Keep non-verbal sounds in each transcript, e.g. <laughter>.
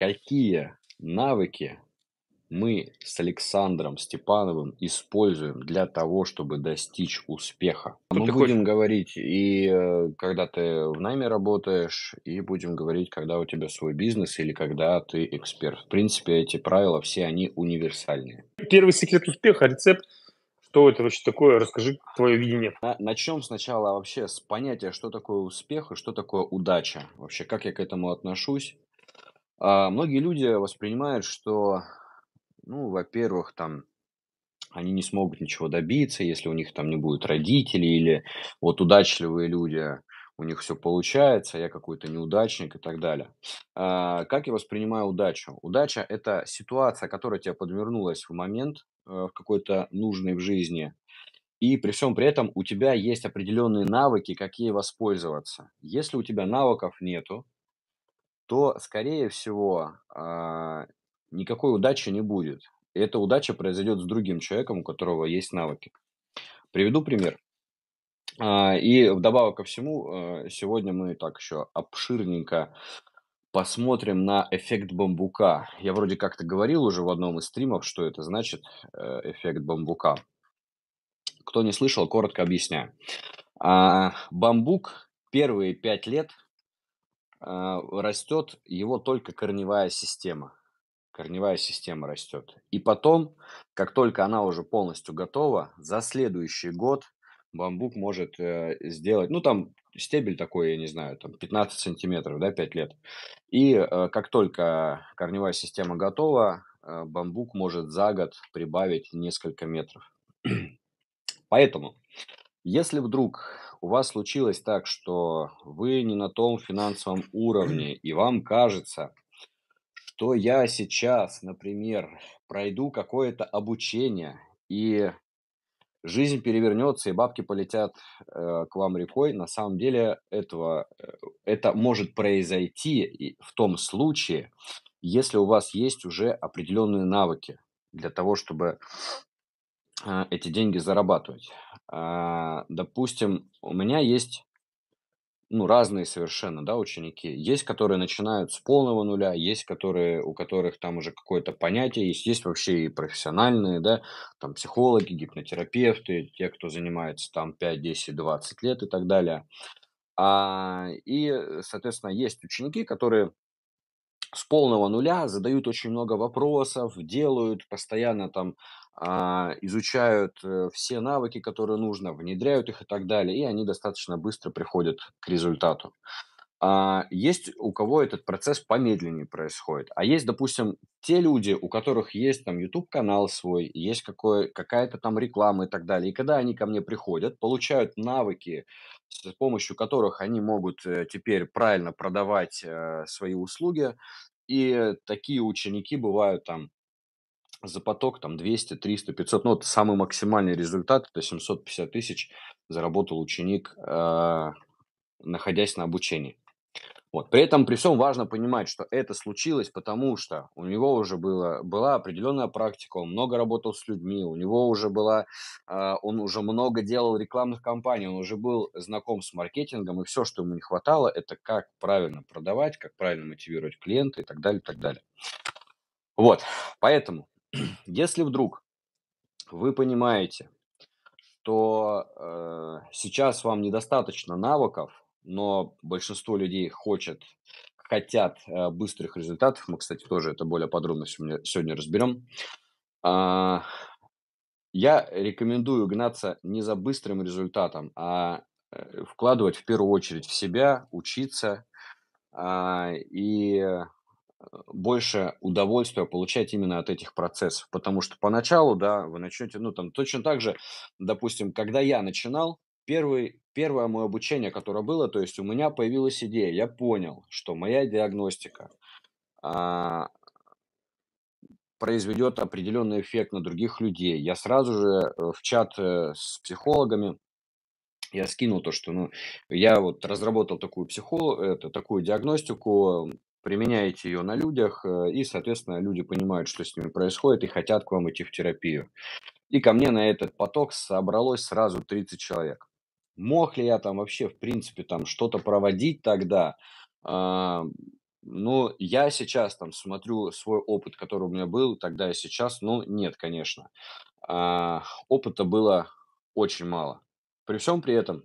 Какие навыки мы с Александром Степановым используем для того, чтобы достичь успеха. А мы ты будем хочешь... говорить и э, когда ты в найме работаешь, и будем говорить, когда у тебя свой бизнес или когда ты эксперт. В принципе, эти правила все они универсальные. Первый секрет успеха, рецепт что это вообще такое? Расскажи твое видение. Начнем сначала вообще с понятия, что такое успех и что такое удача. Вообще, как я к этому отношусь. А многие люди воспринимают, что, ну, во-первых, там они не смогут ничего добиться, если у них там не будет родителей, или вот удачливые люди, у них все получается, я какой-то неудачник и так далее. А, как я воспринимаю удачу? Удача – это ситуация, которая тебе подвернулась в момент э, в какой-то нужной в жизни, и при всем при этом у тебя есть определенные навыки, как ей воспользоваться. Если у тебя навыков нету, то, скорее всего, а, никакой удачи не будет. эта удача произойдет с другим человеком, у которого есть навыки. Приведу пример. А, и вдобавок ко всему, а, сегодня мы так еще обширненько посмотрим на эффект бамбука. Я вроде как-то говорил уже в одном из стримов, что это значит, э, эффект бамбука. Кто не слышал, коротко объясняю. бамбук первые пять лет а, растет его только корневая система. Корневая система растет. И потом, как только она уже полностью готова, за следующий год бамбук может э, сделать, ну там стебель такой, я не знаю, там 15 сантиметров, да, 5 лет. И э, как только корневая система готова, э, бамбук может за год прибавить несколько метров. Поэтому, если вдруг у вас случилось так, что вы не на том финансовом уровне, и вам кажется, что я сейчас, например, пройду какое-то обучение, и жизнь перевернется, и бабки полетят э, к вам рекой. На самом деле этого, э, это может произойти в том случае, если у вас есть уже определенные навыки для того, чтобы Э, эти деньги зарабатывать. А, допустим, у меня есть ну, разные совершенно, да, ученики. Есть, которые начинают с полного нуля, есть, которые, у которых там уже какое-то понятие есть, есть вообще и профессиональные, да, там психологи, гипнотерапевты, те, кто занимается там 5, 10, 20 лет и так далее. А, и, соответственно, есть ученики, которые с полного нуля задают очень много вопросов, делают постоянно там а, изучают э, все навыки, которые нужно, внедряют их и так далее, и они достаточно быстро приходят к результату. А, есть у кого этот процесс помедленнее происходит, а есть, допустим, те люди, у которых есть там YouTube канал свой, есть какой, какая-то там реклама и так далее, и когда они ко мне приходят, получают навыки, с помощью которых они могут э, теперь правильно продавать э, свои услуги, и такие ученики бывают там за поток там 200, 300, 500, ну вот самый максимальный результат, это 750 тысяч заработал ученик, э, находясь на обучении. Вот. При этом, при всем важно понимать, что это случилось, потому что у него уже было, была определенная практика, он много работал с людьми, у него уже была, э, он уже много делал рекламных кампаний, он уже был знаком с маркетингом, и все, что ему не хватало, это как правильно продавать, как правильно мотивировать клиента и так далее, и так далее. Вот, поэтому <clears throat> Если вдруг вы понимаете, что э, сейчас вам недостаточно навыков, но большинство людей хочет, хотят э, быстрых результатов, мы, кстати, тоже это более подробно сегодня, разберем, э, я рекомендую гнаться не за быстрым результатом, а э, вкладывать в первую очередь в себя, учиться э, и больше удовольствия получать именно от этих процессов. Потому что поначалу, да, вы начнете, ну, там, точно так же, допустим, когда я начинал, первый, первое мое обучение, которое было, то есть у меня появилась идея, я понял, что моя диагностика а, произведет определенный эффект на других людей. Я сразу же э, в чат э, с психологами я скинул то, что ну, я вот разработал такую психолог, это, такую диагностику, применяете ее на людях, э, и, соответственно, люди понимают, что с ними происходит, и хотят к вам идти в терапию. И ко мне на этот поток собралось сразу 30 человек. Мог ли я там вообще, в принципе, там что-то проводить тогда? А, ну, я сейчас там смотрю свой опыт, который у меня был тогда и сейчас, ну, нет, конечно. А, опыта было очень мало. При всем при этом,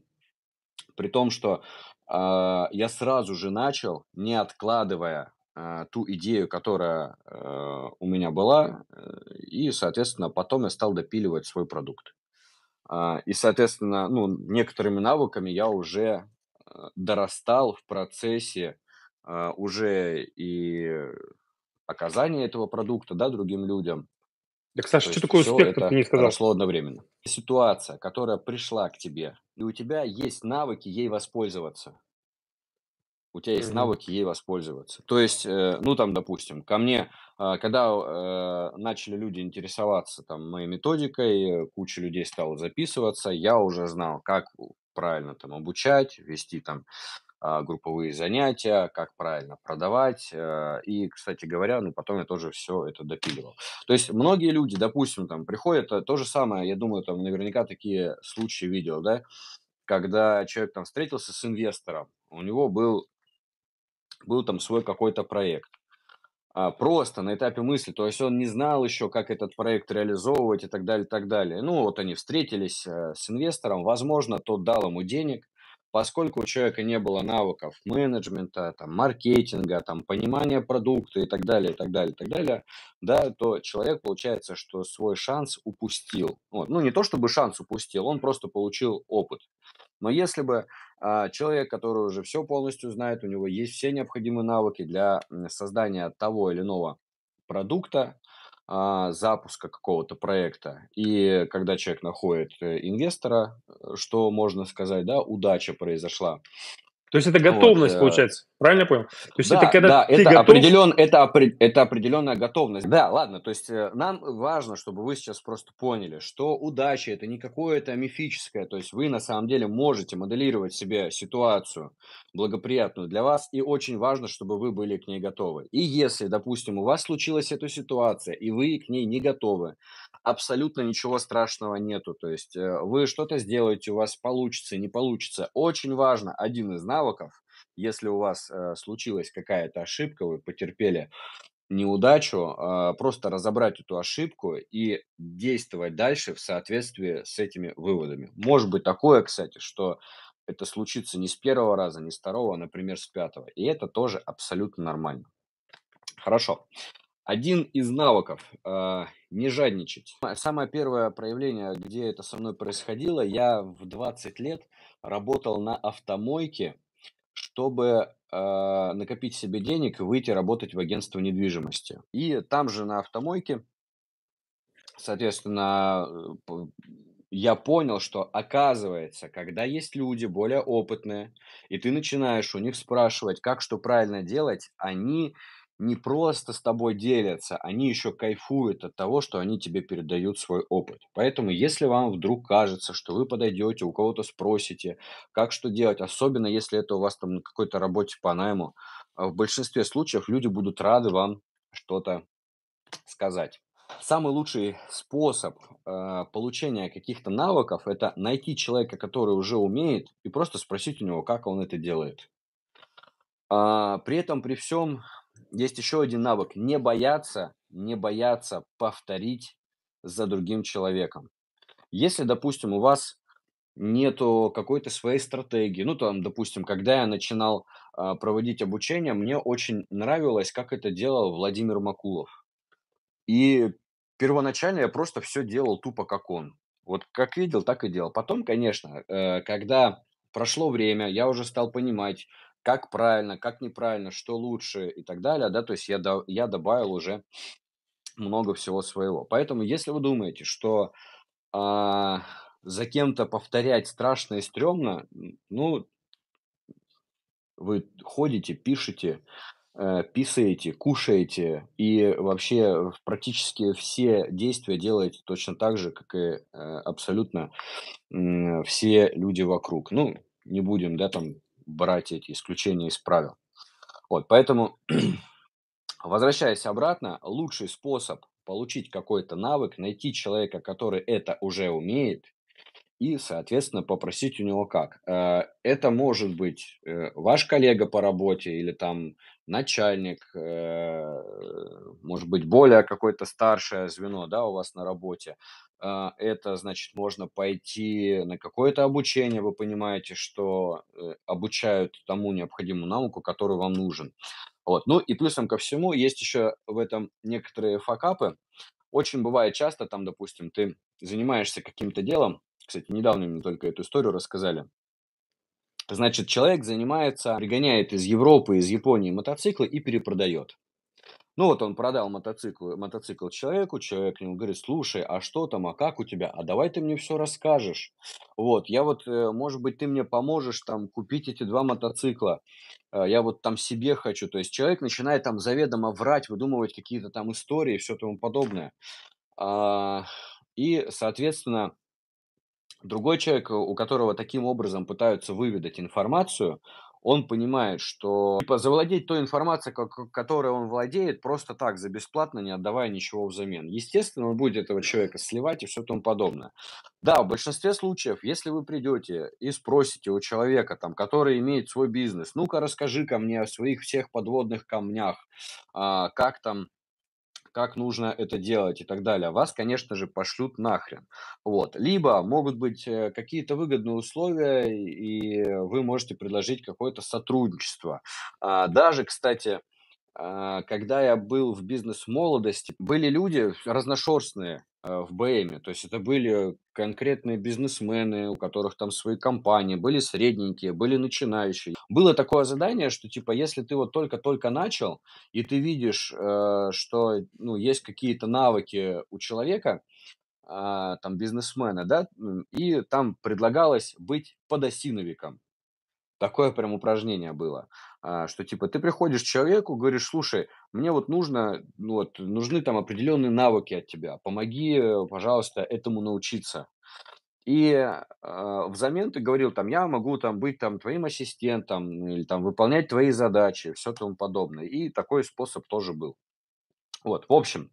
при том, что а, я сразу же начал, не откладывая а, ту идею, которая э, у меня была, э, и, соответственно, потом я стал допиливать свой продукт. А, и, соответственно, ну, некоторыми навыками я уже э, дорастал в процессе уже и оказания этого продукта да, другим людям, да, Саша, что такое успех, это ты не сказал? Прошло одновременно. Ситуация, которая пришла к тебе, и у тебя есть навыки ей воспользоваться. У тебя есть mm-hmm. навыки ей воспользоваться. То есть, э, ну там, допустим, ко мне, э, когда э, начали люди интересоваться там моей методикой, куча людей стала записываться, я уже знал, как правильно там обучать, вести там а, групповые занятия, как правильно продавать. Э, и, кстати говоря, ну, потом я тоже все это допиливал. То есть многие люди, допустим, там приходят, э, то же самое, я думаю, там наверняка такие случаи видел, да, когда человек там встретился с инвестором, у него был, был там свой какой-то проект, а, просто на этапе мысли, то есть он не знал еще, как этот проект реализовывать и так далее, и так далее. Ну, вот они встретились э, с инвестором, возможно, тот дал ему денег, поскольку у человека не было навыков менеджмента, там, маркетинга, там, понимания продукта и так далее, и так далее, и так далее, да, то человек, получается, что свой шанс упустил. Вот. Ну, не то чтобы шанс упустил, он просто получил опыт. Но если бы а, человек, который уже все полностью знает, у него есть все необходимые навыки для создания того или иного продукта, а, запуска какого-то проекта. И когда человек находит э, инвестора, э, что можно сказать, да, удача произошла. То есть это готовность, вот, э, получается. Правильно понял? То есть да, это когда да, ты это готов... определен, это, это определенная готовность. Да, ладно, то есть э, нам важно, чтобы вы сейчас просто поняли, что удача это не какое-то мифическое, то есть вы на самом деле можете моделировать себе ситуацию благоприятную для вас, и очень важно, чтобы вы были к ней готовы. И если, допустим, у вас случилась эта ситуация, и вы к ней не готовы, абсолютно ничего страшного нету. То есть э, вы что-то сделаете, у вас получится, не получится. Очень важно, один из навыков, если у вас э, случилась какая-то ошибка, вы потерпели неудачу, э, просто разобрать эту ошибку и действовать дальше в соответствии с этими выводами. Может быть такое, кстати, что это случится не с первого раза, не с второго, а, например, с пятого. И это тоже абсолютно нормально. Хорошо. Один из навыков э, не жадничать. Самое первое проявление, где это со мной происходило, я в 20 лет работал на автомойке, чтобы э, накопить себе денег и выйти работать в агентство недвижимости. И там же на автомойке, соответственно, э, я понял, что оказывается, когда есть люди более опытные, и ты начинаешь у них спрашивать, как что правильно делать, они не просто с тобой делятся, они еще кайфуют от того, что они тебе передают свой опыт. Поэтому, если вам вдруг кажется, что вы подойдете, у кого-то спросите, как что делать, особенно если это у вас там на какой-то работе по найму, а, в большинстве случаев люди будут рады вам что-то сказать. Самый лучший способ э, получения каких-то навыков – это найти человека, который уже умеет, и просто спросить у него, как он это делает. А, при этом, при всем, есть еще один навык. Не бояться, не бояться повторить за другим человеком. Если, допустим, у вас нету какой-то своей стратегии, ну, там, допустим, когда я начинал а, проводить обучение, мне очень нравилось, как это делал Владимир Макулов. И первоначально я просто все делал тупо, как он. Вот как видел, так и делал. Потом, конечно, э, когда прошло время, я уже стал понимать, как правильно, как неправильно, что лучше и так далее, да, то есть я, до, я добавил уже много всего своего. Поэтому, если вы думаете, что э, за кем-то повторять страшно и стрёмно, ну, вы ходите, пишете, э, писаете, кушаете и вообще практически все действия делаете точно так же, как и э, абсолютно э, все люди вокруг. Ну, не будем, да, там брать эти исключения из правил. Вот, поэтому, <clears throat> возвращаясь обратно, лучший способ получить какой-то навык, найти человека, который это уже умеет, и, соответственно, попросить у него как. Э, это может быть э, ваш коллега по работе или там начальник, э, может быть, более какое-то старшее звено да, у вас на работе. Это, значит, можно пойти на какое-то обучение, вы понимаете, что обучают тому необходимую науку, который вам нужен. Вот. Ну и плюсом ко всему есть еще в этом некоторые факапы. Очень бывает часто, там, допустим, ты занимаешься каким-то делом, кстати, недавно мне только эту историю рассказали. Значит, человек занимается, пригоняет из Европы, из Японии мотоциклы и перепродает. Ну вот он продал мотоцикл, мотоцикл человеку, человек ему говорит, слушай, а что там, а как у тебя, а давай ты мне все расскажешь. Вот, я вот, э, может быть, ты мне поможешь там купить эти два мотоцикла, э, я вот там себе хочу. То есть человек начинает там заведомо врать, выдумывать какие-то там истории и все тому подобное. А, и, соответственно, Другой человек, э, у которого таким образом пытаются выведать информацию, он понимает, что типа, завладеть той информацией, как, которой он владеет, просто так, за бесплатно, не отдавая ничего взамен. Естественно, он будет этого человека сливать и все тому подобное. Да, в большинстве случаев, если вы придете и спросите у человека, там, который имеет свой бизнес, ну-ка расскажи ко мне о своих всех подводных камнях, а, как там как нужно это делать и так далее. Вас, конечно же, пошлют нахрен. Вот. Либо могут быть э, какие-то выгодные условия, и э, вы можете предложить какое-то сотрудничество. А, даже, кстати, а, когда я был в бизнес молодости, были люди разношерстные, Э, в БМ, То есть это были конкретные бизнесмены, у которых там свои компании, были средненькие, были начинающие. Было такое задание, что типа если ты вот только-только начал, и ты видишь, э, что ну, есть какие-то навыки у человека, а, там бизнесмена, да, и там предлагалось быть подосиновиком такое прям упражнение было, а, что типа ты приходишь к человеку, говоришь, слушай, мне вот нужно, ну, вот, нужны там определенные навыки от тебя, помоги, э, пожалуйста, этому научиться. И э, взамен ты говорил, там, я могу там быть там твоим ассистентом или там выполнять твои задачи, все тому подобное. И такой способ тоже был. Вот, в общем,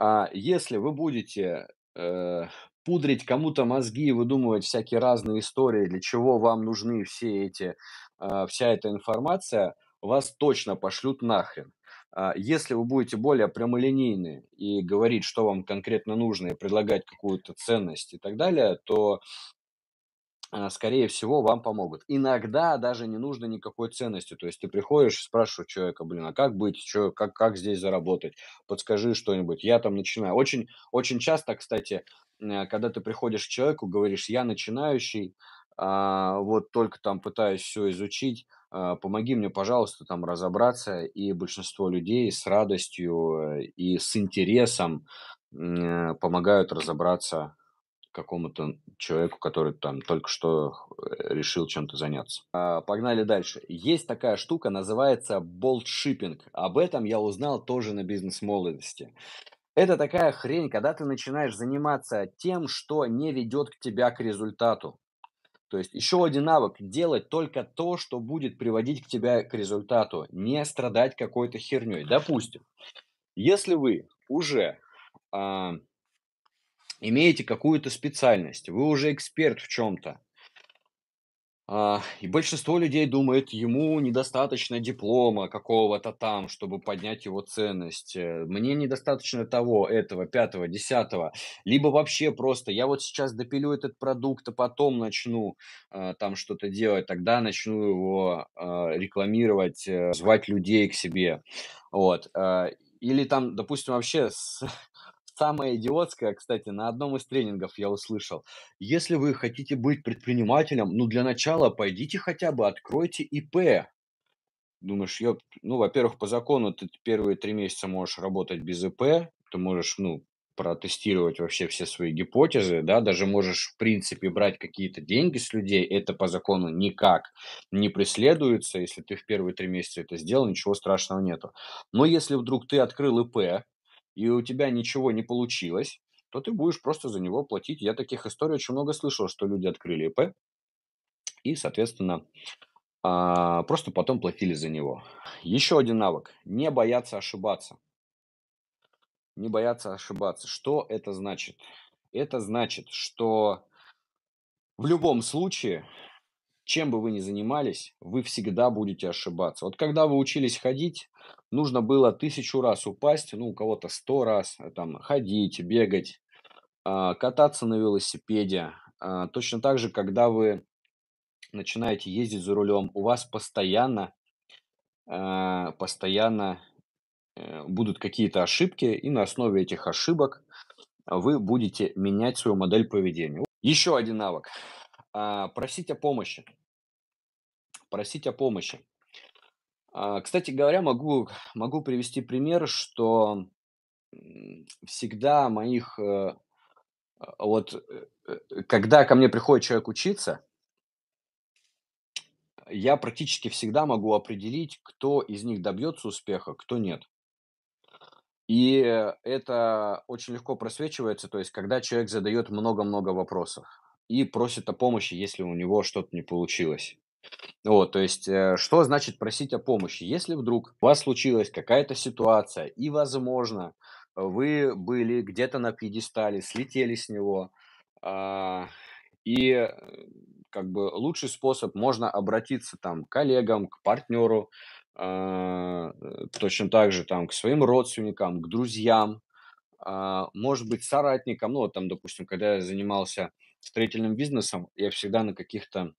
э, если вы будете э, пудрить кому-то мозги и выдумывать всякие разные истории, для чего вам нужны все эти, а, вся эта информация, вас точно пошлют нахрен. А, если вы будете более прямолинейны и говорить, что вам конкретно нужно, и предлагать какую-то ценность и так далее, то Э, скорее всего, вам помогут. Иногда даже не нужно никакой ценности. То есть ты приходишь и спрашиваешь человека, блин, а как быть, что, как, как здесь заработать? Подскажи что-нибудь. Я там начинаю. Очень, очень часто, кстати, э, когда ты приходишь к человеку, говоришь, я начинающий, а, вот только там пытаюсь все изучить, а, помоги мне, пожалуйста, там разобраться. И большинство людей с радостью э, и с интересом помогают разобраться какому-то человеку, который там только что э, решил чем-то заняться. А, погнали дальше. Есть такая штука, называется болтшиппинг. Об этом я узнал тоже на бизнес-молодости. Это такая хрень, когда ты начинаешь заниматься тем, что не ведет к тебя к результату. То есть еще один навык – делать только то, что будет приводить к тебя к результату, не страдать какой-то херней. Допустим, если вы уже а, имеете какую-то специальность, вы уже эксперт в чем-то. А, и большинство людей думает, ему недостаточно диплома какого-то там, чтобы поднять его ценность. Э, мне недостаточно того, этого, пятого, десятого. Либо вообще просто, я вот сейчас допилю этот продукт, а потом начну э, там что-то делать, тогда начну его э, рекламировать, звать людей к себе. Вот. Или там, допустим, вообще с, <laughs> Самое идиотское, кстати, на одном из тренингов я услышал. Если вы хотите быть предпринимателем, ну для начала пойдите хотя бы откройте ИП. Думаешь, я, ну, во-первых, по закону ты первые три месяца можешь работать без ИП, ты можешь, ну, протестировать вообще все свои гипотезы, да, даже можешь, в принципе, брать какие-то деньги с людей, это по закону никак не преследуется, если ты в первые три месяца это сделал, ничего страшного нету. Но если вдруг ты открыл ИП, и у тебя ничего не получилось, то ты будешь просто за него платить. Я таких историй очень много слышал, что люди открыли ИП и, соответственно, а, просто потом платили за него. Еще один навык. Не бояться ошибаться. Не бояться ошибаться. Что это значит? Это значит, что в любом случае чем бы вы ни занимались, вы всегда будете ошибаться. Вот когда вы учились ходить, нужно было тысячу раз упасть, ну, у кого-то сто раз, э, там, ходить, бегать, а, кататься на велосипеде. А, точно так же, когда вы начинаете ездить за рулем, у вас постоянно, а, постоянно э, будут какие-то ошибки, и на основе этих ошибок вы будете менять свою модель поведения. Еще один навык. Просить о помощи просить о помощи. А, кстати говоря, могу, могу привести пример, что всегда моих... Э, а, вот э, э, когда ко мне приходит человек учиться, я практически всегда могу определить, кто из них добьется успеха, кто нет. И это очень легко просвечивается, то есть когда человек задает много-много вопросов и просит о помощи, если у него что-то не получилось. Вот, то есть, э, что значит просить о помощи? Если вдруг у вас случилась какая-то ситуация, и, возможно, вы были где-то на пьедестале, слетели с него, а, и э, как бы лучший способ можно обратиться там к коллегам, к партнеру, а, э, точно так же там к своим родственникам, к друзьям, а, может быть, соратникам. Ну, вот там, допустим, когда я занимался строительным бизнесом, я всегда на каких-то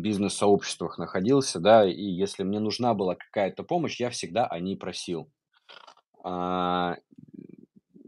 бизнес-сообществах находился, да, и если мне нужна была какая-то помощь, я всегда о ней просил. А,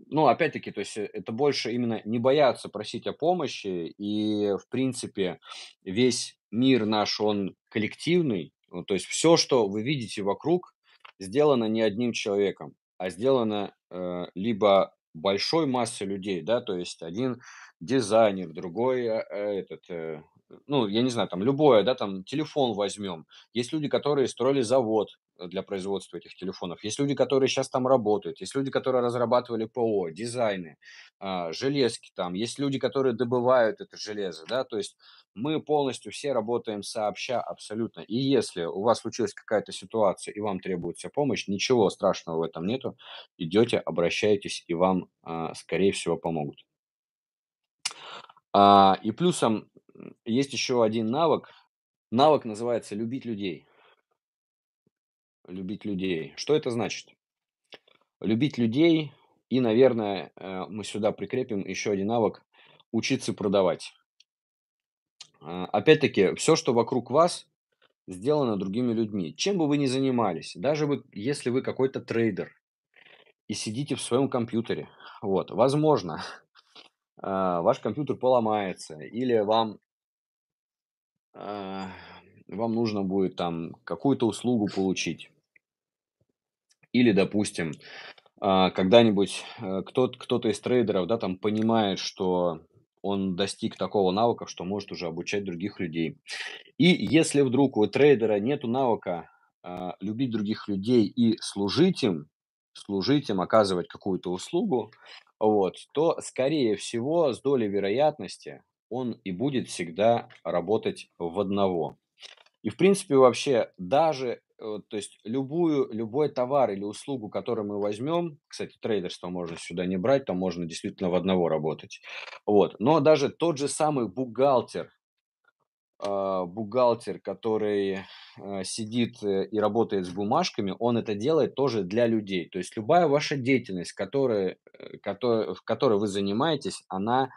ну, опять-таки, то есть э, это больше именно не бояться просить о помощи, и, в принципе, весь мир наш, он коллективный, ну, то есть все, что вы видите вокруг, сделано не одним человеком, а сделано э, либо большой массой людей, да, то есть один дизайнер, другой э, этот э, ну, я не знаю, там любое, да, там телефон возьмем. Есть люди, которые строили завод э, для производства этих телефонов. Есть люди, которые сейчас там работают. Есть люди, которые разрабатывали ПО, дизайны, э, железки там. Есть люди, которые добывают это железо, да. То есть мы полностью все работаем сообща абсолютно. И если у вас случилась какая-то ситуация и вам требуется помощь, ничего страшного в этом нету. Идете, обращайтесь, и вам, э, скорее всего, помогут. А, и плюсом есть еще один навык. Навык называется любить людей. Любить людей. Что это значит? Любить людей и, наверное, э, мы сюда прикрепим еще один навык – учиться продавать. А, опять-таки, все, что вокруг вас, сделано другими людьми. Чем бы вы ни занимались, даже вы, если вы какой-то трейдер и сидите в своем компьютере, вот, возможно, <laughs> а, ваш компьютер поломается, или вам а, вам нужно будет там какую-то услугу получить. Или, допустим, а, когда-нибудь э, кто-то, кто-то из трейдеров, да, там понимает, что он достиг такого навыка, что может уже обучать других людей. И если вдруг у трейдера нету навыка а, любить других людей и служить им, служить им, оказывать какую-то услугу, вот, то, скорее всего, с долей вероятности он и будет всегда работать в одного. И, в принципе, вообще даже, э, то есть любую, любой товар или услугу, который мы возьмем, кстати, трейдерство можно сюда не брать, там можно действительно в одного работать. Вот. Но даже тот же самый бухгалтер, а, бухгалтер, который э, сидит э, и работает с бумажками, он это делает тоже для людей. То есть любая ваша деятельность, которая которой, в которой вы занимаетесь, она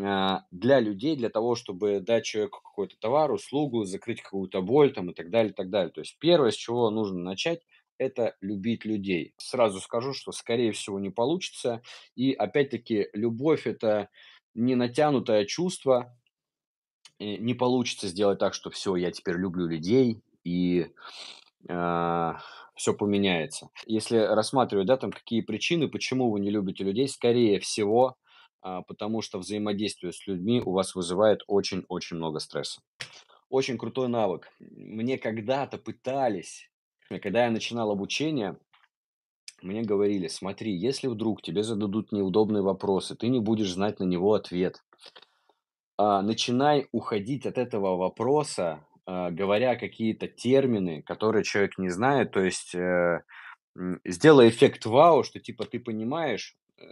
а, для людей, для того, чтобы дать человеку какой-то товар, услугу, закрыть какую-то боль там, и так далее, и так далее. То есть первое, с чего нужно начать, это любить людей. Сразу скажу, что, скорее всего, не получится. И, опять-таки, любовь – это не натянутое чувство. И не получится сделать так, что все, я теперь люблю людей, и э, а, все поменяется. Если рассматривать, да, там, какие причины, почему вы не любите людей, скорее всего, а, потому что взаимодействие с людьми у вас вызывает очень-очень много стресса. Очень крутой навык. Мне когда-то пытались, когда я начинал обучение, мне говорили, смотри, если вдруг тебе зададут неудобные вопросы, ты не будешь знать на него ответ. А, начинай уходить от этого вопроса, а, говоря какие-то термины, которые человек не знает, то есть э, сделай эффект вау, что типа ты понимаешь, Э,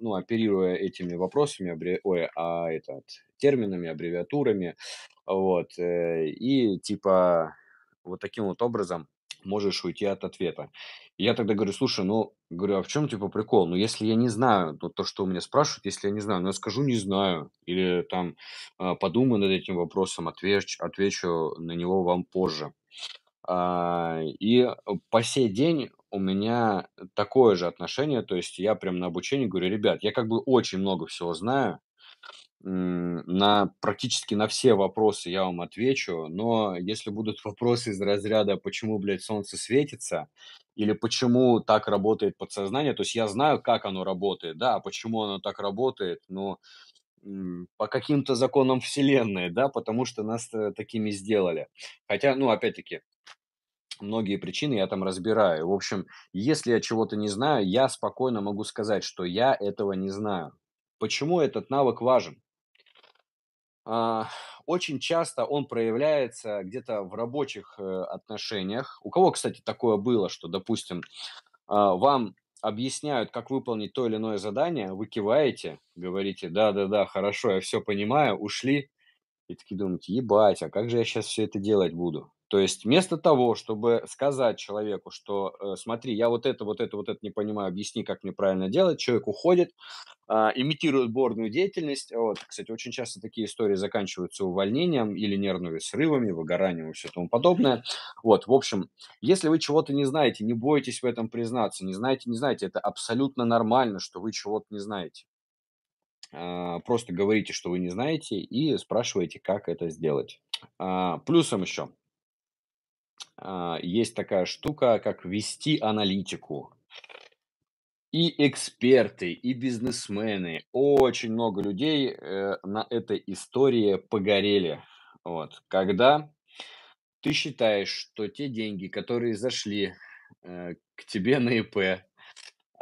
ну, оперируя этими вопросами, обре... ой, а этот, терминами, аббревиатурами, вот, э, и типа вот таким вот образом можешь уйти от ответа. я тогда говорю, слушай, ну, говорю, а в чем типа прикол? Ну, если я не знаю, ну, то, что у меня спрашивают, если я не знаю, ну, я скажу, не знаю, или там а, подумаю над этим вопросом, отвечу, отвечу на него вам позже. А, и по сей день у меня такое же отношение. То есть я прям на обучении говорю, ребят, я как бы очень много всего знаю, на практически на все вопросы я вам отвечу, но если будут <laughs> вопросы из разряда, почему, блядь, солнце светится, или почему так работает подсознание, то есть я знаю, как оно работает, да, почему оно так работает, но по каким-то законам вселенной, да, потому что нас такими сделали. Хотя, ну, опять-таки, многие причины я там разбираю. В общем, если я чего-то не знаю, я спокойно могу сказать, что я этого не знаю. Почему этот навык важен? А, очень часто он проявляется где-то в рабочих э, отношениях. У кого, кстати, такое было, что, допустим, а, вам объясняют, как выполнить то или иное задание, вы киваете, говорите, да-да-да, хорошо, я все понимаю, ушли, и такие думаете, ебать, а как же я сейчас все это делать буду? То есть вместо того, чтобы сказать человеку, что э, смотри, я вот это, вот это, вот это не понимаю, объясни, как мне правильно делать, человек уходит, э, имитирует борную деятельность. Вот, кстати, очень часто такие истории заканчиваются увольнением или нервными срывами, выгоранием и все тому подобное. Вот, в общем, если вы чего-то не знаете, не бойтесь в этом признаться, не знаете, не знаете, это абсолютно нормально, что вы чего-то не знаете. А, просто говорите, что вы не знаете, и спрашиваете, как это сделать. А, плюсом еще а, есть такая штука, как вести аналитику. И эксперты, и бизнесмены, очень много людей э, на этой истории погорели. Вот. Когда ты считаешь, что те деньги, которые зашли э, к тебе на ИП,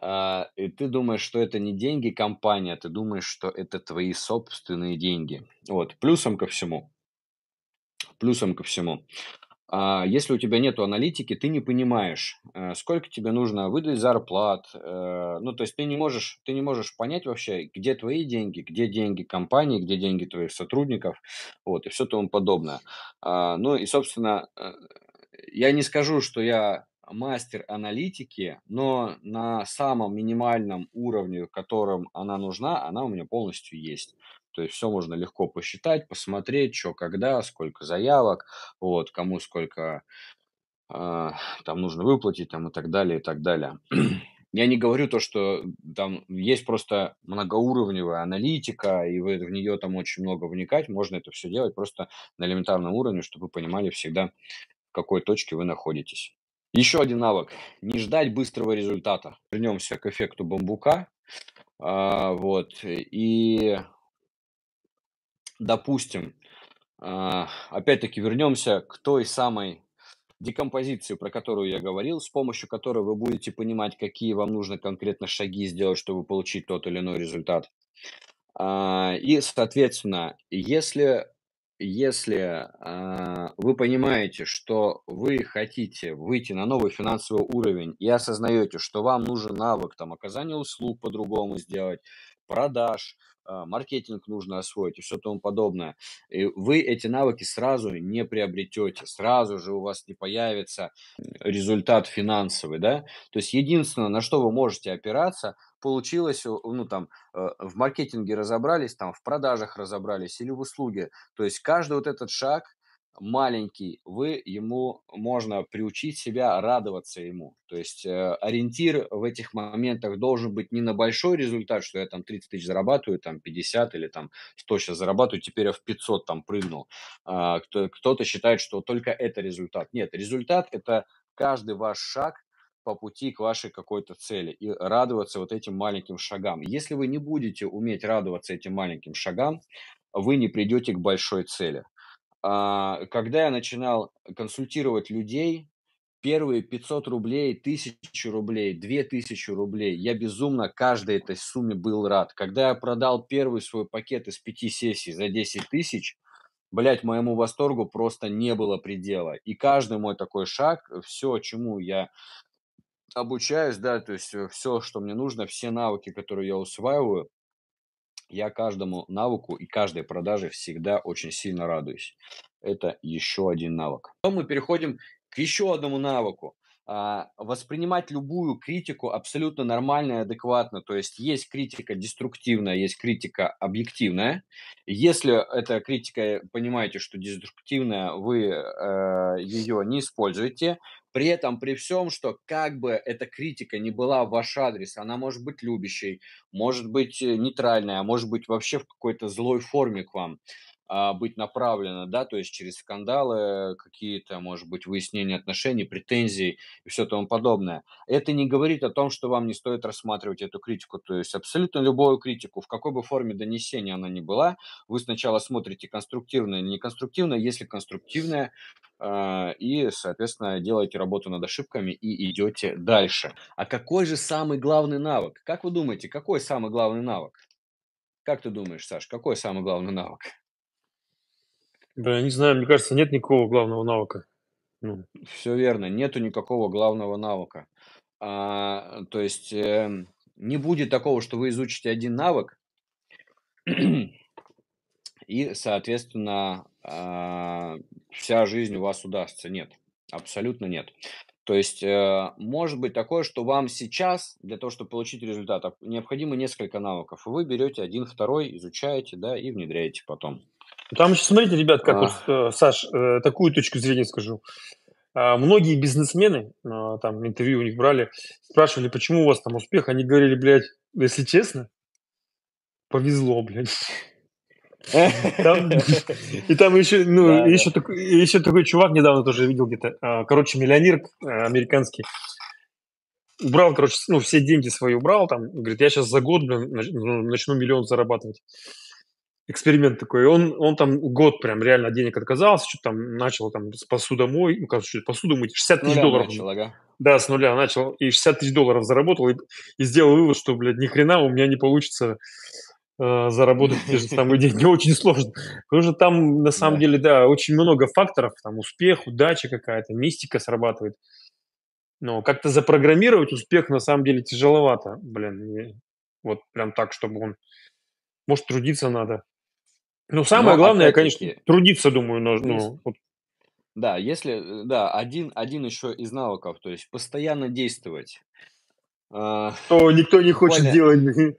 а, и ты думаешь, что это не деньги компания, а ты думаешь, что это твои собственные деньги. Вот, плюсом ко всему. Плюсом ко всему. А если у тебя нет аналитики, ты не понимаешь, э, сколько тебе нужно выдать зарплат. Э, ну, то есть ты не можешь, ты не можешь понять вообще, где твои деньги, где деньги компании, где деньги твоих сотрудников, вот, и все тому подобное. А, ну, и, собственно, э, я не скажу, что я мастер аналитики, но на самом минимальном уровне, которым она нужна, она у меня полностью есть. То есть все можно легко посчитать, посмотреть, что, когда, сколько заявок, вот, кому сколько э, там нужно выплатить там, и так далее, и так далее. <clears throat> Я не говорю то, что там есть просто многоуровневая аналитика, и вы в нее там очень много вникать. Можно это все делать просто на элементарном уровне, чтобы вы понимали всегда, в какой точке вы находитесь. Еще один навык. Не ждать быстрого результата. Вернемся к эффекту бамбука. А, вот. И допустим, а, опять-таки вернемся к той самой декомпозиции, про которую я говорил, с помощью которой вы будете понимать, какие вам нужно конкретно шаги сделать, чтобы получить тот или иной результат. А, и, соответственно, если, если а, вы понимаете, что вы хотите выйти на новый финансовый уровень и осознаете, что вам нужен навык там, оказания услуг по-другому сделать, продаж, а, маркетинг нужно освоить и все тому подобное. И вы эти навыки сразу не приобретете, сразу же у вас не появится результат финансовый, да. То есть единственное, на что вы можете опираться, получилось, ну там э, в маркетинге разобрались, там в продажах разобрались или в услуге. То есть каждый вот этот шаг, маленький, вы ему можно приучить себя радоваться ему. То есть э, ориентир в этих моментах должен быть не на большой результат, что я там 30 тысяч зарабатываю, там 50 или там 100 сейчас зарабатываю, теперь я в 500 там прыгнул. А, кто, кто-то считает, что только это результат. Нет, результат – это каждый ваш шаг по пути к вашей какой-то цели и радоваться вот этим маленьким шагам. Если вы не будете уметь радоваться этим маленьким шагам, вы не придете к большой цели. А, когда я начинал консультировать людей, первые 500 рублей, 1000 рублей, 2000 рублей, я безумно каждой этой сумме был рад. Когда я продал первый свой пакет из пяти сессий за 10 тысяч, блядь, моему восторгу просто не было предела. И каждый мой такой шаг, э, все, чему я обучаюсь, да, то есть э, все, что мне нужно, все навыки, которые я усваиваю, я каждому навыку и каждой продаже всегда очень сильно радуюсь. Это еще один навык. Потом мы переходим к еще одному навыку. А, воспринимать любую критику абсолютно нормально и адекватно. То есть есть критика деструктивная, есть критика объективная. Если эта критика, э, понимаете, что деструктивная, вы э, ее не используете, при этом, при всем, что как бы эта критика не была в ваш адрес, она может быть любящей, может быть э, нейтральной, а может быть вообще в какой-то злой форме к вам. А, быть направлено, да, то есть через скандалы, какие-то, может быть, выяснения отношений, претензий и все тому подобное. Это не говорит о том, что вам не стоит рассматривать эту критику, то есть абсолютно любую критику, в какой бы форме донесения она ни была, вы сначала смотрите конструктивное или неконструктивное, если конструктивная, а, и, соответственно, делаете работу над ошибками и идете дальше. А какой же самый главный навык? Как вы думаете, какой самый главный навык? Как ты думаешь, Саш, какой самый главный навык? Да, не знаю, мне кажется, нет никакого главного навыка. Ну, Все верно, нету никакого главного навыка. А, то есть эм, не будет такого, что вы изучите один навык и, соответственно, а, вся жизнь у вас удастся. Нет, абсолютно нет. То есть э, может быть такое, что вам сейчас для того, чтобы получить результат, необходимо несколько навыков. Вы берете один, второй, изучаете, да, и внедряете потом. Там еще, смотрите, ребят, как вот, э, Саш, э, такую точку зрения скажу. А, многие бизнесмены, э, там интервью у них брали, спрашивали, почему у вас там успех. Они говорили, блядь, если честно, повезло, блядь. <laughs> и там еще, ну, еще, Такой, еще такой чувак недавно тоже видел где-то. Короче, миллионер американский. Убрал, короче, ну, все деньги свои убрал там. Говорит, я сейчас за год, блин, ну, начну миллион зарабатывать эксперимент такой. Он, он там год прям реально денег отказался, что-то там начал там с посудомой, ну, короче, посуду мыть, 60 тысяч долларов. Начал, ага. Да, с нуля начал, и 60 тысяч долларов заработал, и, и сделал вывод, что, блядь, ни хрена у меня не получится э, заработать те же самые деньги. Очень сложно. Потому что там, на <laughs> самом деле, да, очень много факторов, там успех, удача какая-то, мистика срабатывает. Но как-то запрограммировать успех на самом деле тяжеловато, блин. Вот прям так, чтобы он... Может, трудиться надо, ну, самое Но, главное, конечно, трудиться, думаю, нужно. Да, если, да, один, один еще из навыков, то есть постоянно действовать. Что а, никто не хочет Буквально... делать.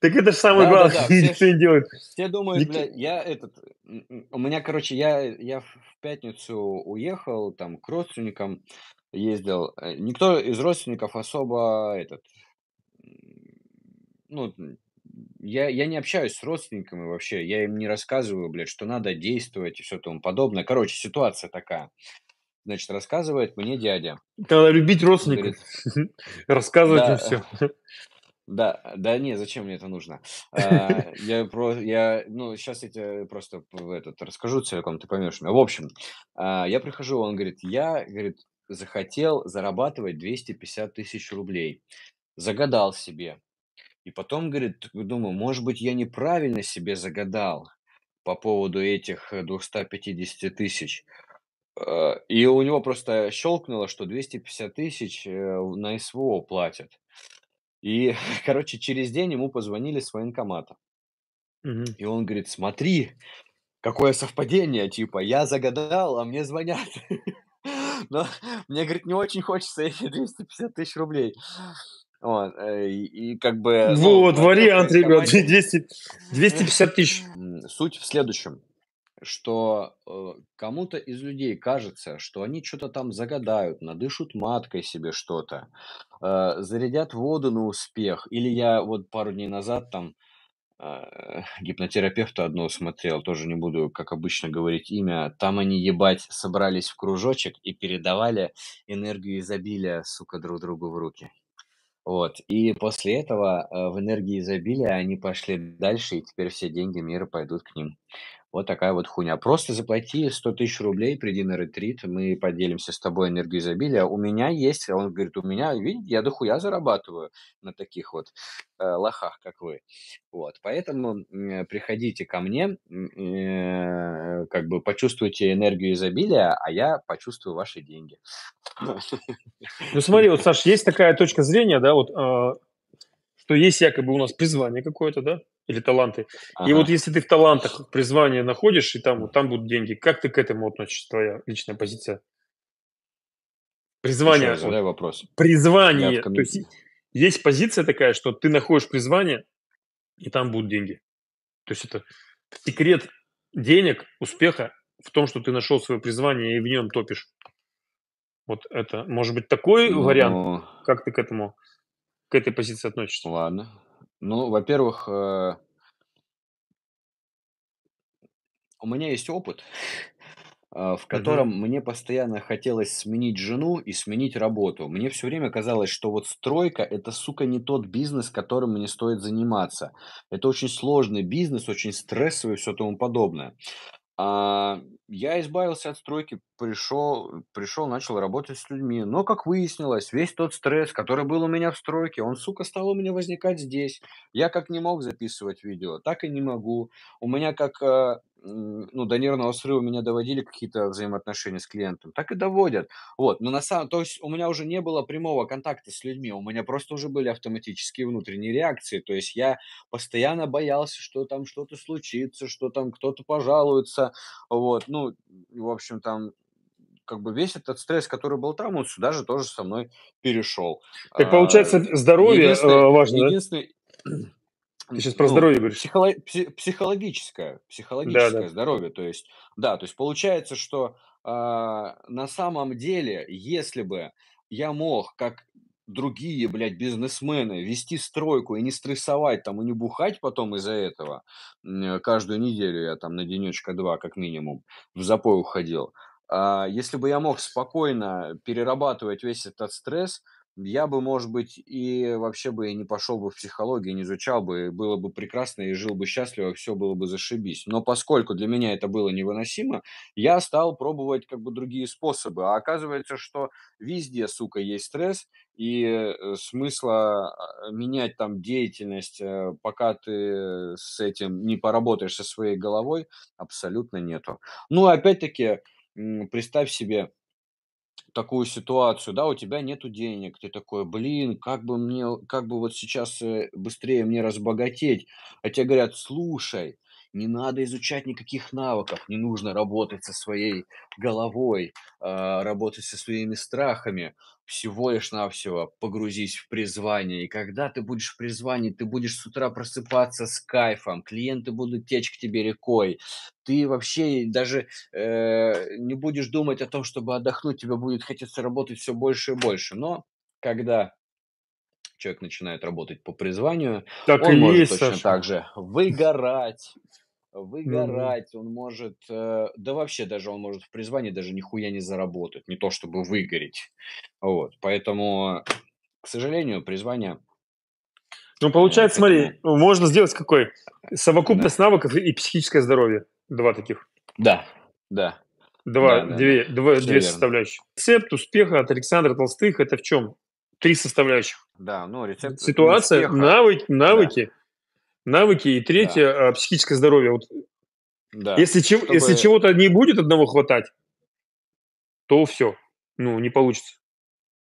Так это же самое да, главное, да, да. <laughs> Все, никто не делает. Все думают, никто... бля, я этот, у меня, короче, я, я в пятницу уехал там к родственникам, ездил. Э, никто из родственников особо этот, ну, я, я не общаюсь с родственниками вообще, я им не рассказываю, блядь, что надо действовать и все тому подобное. Короче, ситуация такая. Значит, рассказывает мне дядя. Надо любить родственников, <laughs> рассказывать им все. Да, да не, зачем мне это нужно? А, я про, я, ну, сейчас я тебе просто этот, расскажу целиком, ты поймешь меня. В общем, а, я прихожу, он говорит, я, говорит, захотел зарабатывать 250 тысяч рублей. Загадал себе, и потом, говорит, думаю, может быть, я неправильно себе загадал по поводу этих 250 э, тысяч. Э, и у него просто щелкнуло, что 250 тысяч э, на СВО платят. И, <laughs> короче, через день ему позвонили с военкомата. Мгм. И он говорит, смотри, какое совпадение, типа, я загадал, а мне звонят. <laughs> Но мне, говорит, не очень хочется эти 250 тысяч рублей. Вот, э, и, и как бы... Ну, вот, ну, вариант, ребят, 200, <laughs> 250 тысяч. Суть в следующем, что э, кому-то из людей кажется, что они что-то там загадают, надышут маткой себе что-то, э, зарядят воду на успех. Или я вот пару дней назад там э, <laughs> гипнотерапевта одного смотрел, тоже не буду, как обычно, говорить имя. Там они, ебать, собрались в кружочек и передавали энергию изобилия, сука, друг другу в руки. Вот. И после этого э, в энергии изобилия они пошли дальше, и теперь все деньги мира пойдут к ним. Вот такая вот хуйня. Просто заплати 100 тысяч рублей, приди на ретрит, мы поделимся с тобой энергией изобилия. У меня есть, он говорит, у меня, видите, я дохуя зарабатываю на таких вот э, лохах, как вы. Вот, поэтому э, приходите ко мне, э, как бы почувствуйте энергию изобилия, а я почувствую ваши деньги. Ну смотри, вот, Саш, есть такая точка зрения, да, вот, а, что есть якобы у нас призвание какое-то, да, или таланты. Ага. И вот если ты в талантах призвание находишь, и там, вот там будут деньги, как ты к этому относишься, твоя личная позиция? Призвание. Еще задай вопрос. Призвание. То есть есть позиция такая, что ты находишь призвание, и там будут деньги. То есть это секрет денег, успеха в том, что ты нашел свое призвание и в нем топишь. Вот это, может быть, такой ну, вариант, как ты к этому, к этой позиции относишься? Ладно, ну, во-первых, э, у меня есть опыт, э, в Мгм. котором мне постоянно хотелось сменить жену и сменить работу. Мне все время казалось, что вот стройка– это, сука, не тот бизнес, которым мне стоит заниматься. Это очень сложный бизнес, очень стрессовый и все тому подобное. А, я избавился от стройки, пришел, пришел, начал работать с людьми. Но, как выяснилось, весь тот стресс, который был у меня в стройке, он, сука, стал у меня возникать здесь. Я как не мог записывать видео, так и не могу. У меня как э, ну, до нервного срыва меня доводили какие-то взаимоотношения с клиентом, так и доводят. Вот, но на самом, то есть у меня уже не было прямого контакта с людьми, у меня просто уже были автоматические внутренние реакции, то есть я постоянно боялся, что там что-то случится, что там кто-то пожалуется, вот, ну, в общем, там как бы весь этот стресс, который был там, он сюда же тоже со мной перешел. Так а, получается, здоровье единственное, э, важно. Единственное, ты сейчас про ну, здоровье говоришь. Психоло- пси- психологическое, психологическое Да, да. здоровье. То есть, да, то есть получается, что э, на самом деле, если бы я мог, как другие, блядь, бизнесмены, вести стройку и не стрессовать там, и не бухать потом из-за этого, каждую неделю я там на денечка-два как минимум в запой уходил, а, если бы я мог спокойно перерабатывать весь этот стресс, я бы, может быть, и вообще бы и не пошел бы в психологию, не изучал бы, было бы прекрасно, и жил бы счастливо, все было бы зашибись. Но поскольку для меня это было невыносимо, я стал пробовать как бы другие способы. А оказывается, что везде, сука, есть стресс, и э, смысла а, менять там деятельность, э, пока ты с этим не поработаешь со своей головой, абсолютно нету. Ну, опять-таки, представь себе, такую ситуацию, да, у тебя нету денег, ты такой, блин, как бы мне, как бы вот сейчас э, быстрее мне разбогатеть, а тебе говорят, слушай, не надо изучать никаких навыков, не нужно работать со своей головой, а, работать со своими страхами, всего лишь навсего погрузись в призвание. И когда ты будешь в призвании, ты будешь с утра просыпаться с кайфом, клиенты будут течь к тебе рекой, ты вообще даже э, не будешь думать о том, чтобы отдохнуть, тебе будет хотеться работать все больше и больше. Но когда человек начинает работать по призванию, так он и может есть, точно Саша. так же выгорать, выгорать, mm-hmm. он может, э, да вообще даже он может в призвании даже нихуя не заработать, не то чтобы выгореть. Вот, поэтому, к сожалению, призвание... Ну, получается, смотри, этому... можно сделать какой? Совокупность да. навыков и психическое здоровье. Два таких. Да, да. Два, да, две, да, два, две верно. составляющих. Рецепт успеха от Александра Толстых – это в чем? Три составляющих. Да, ну рецепт. Ситуация, успеха. навыки, навыки да навыки, и третье да. А, психическое здоровье. Вот да. Если, Чтобы... если чего-то не будет одного хватать, то все, ну, не получится.